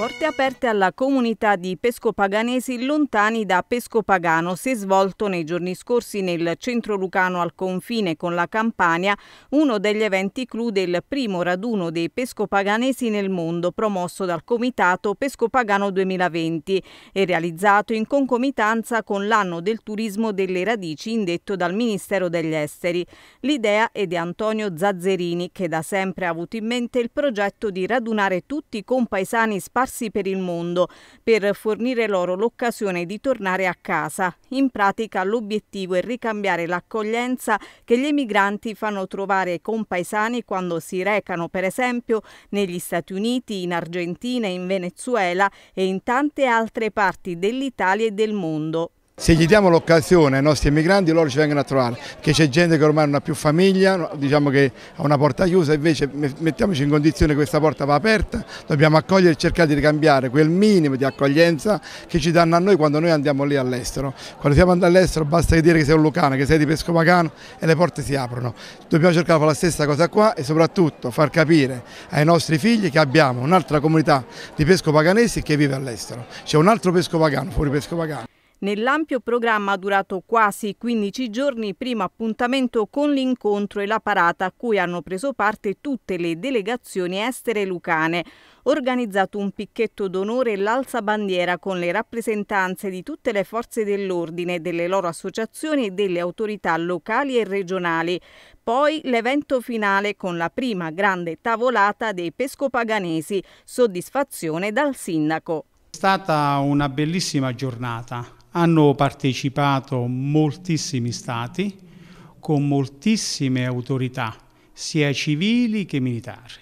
Porte aperte alla comunità di pescopaganesi lontani da Pescopagano si è svolto nei giorni scorsi nel centro lucano al confine con la Campania uno degli eventi clou del primo raduno dei pescopaganesi nel mondo promosso dal comitato Pescopagano 2020 e realizzato in concomitanza con l'anno del turismo delle radici indetto dal Ministero degli Esteri. L'idea è di Antonio Zazzerini che da sempre ha avuto in mente il progetto di radunare tutti i compaesani sparsi spostarsi per il mondo per fornire loro l'occasione di tornare a casa. In pratica l'obiettivo è ricambiare l'accoglienza che gli emigranti fanno trovare ai compaesani quando si recano per esempio negli Stati Uniti, in Argentina, in Venezuela e in tante altre parti dell'Italia e del mondo. Se gli diamo l'occasione ai nostri emigranti loro ci vengono a trovare, che c'è gente che ormai non ha più famiglia, diciamo che ha una porta chiusa, invece mettiamoci in condizione che questa porta va aperta, dobbiamo accogliere e cercare di cambiare quel minimo di accoglienza che ci danno a noi quando noi andiamo lì all'estero. Quando siamo andati all'estero basta che dire che sei un lucano, che sei di Pescopagano e le porte si aprono. Dobbiamo cercare di fare la stessa cosa qua e soprattutto far capire ai nostri figli che abbiamo un'altra comunità di pescopaganesi che vive all'estero, c'è un altro pescopagano fuori pescopagano nell'ampio programma durato quasi 15 giorni, primo appuntamento con l'incontro e la parata a cui hanno preso parte tutte le delegazioni estere lucane organizzato un picchetto d'onore e l'alzabandiera con le rappresentanze di tutte le forze dell'ordine, delle loro associazioni e delle autorità locali e regionali. Poi l'evento finale con la prima grande tavolata dei pescopaganesi, soddisfazione dal sindaco. È stata una bellissima giornata hanno partecipato moltissimi stati con moltissime autorità, sia civili che militari.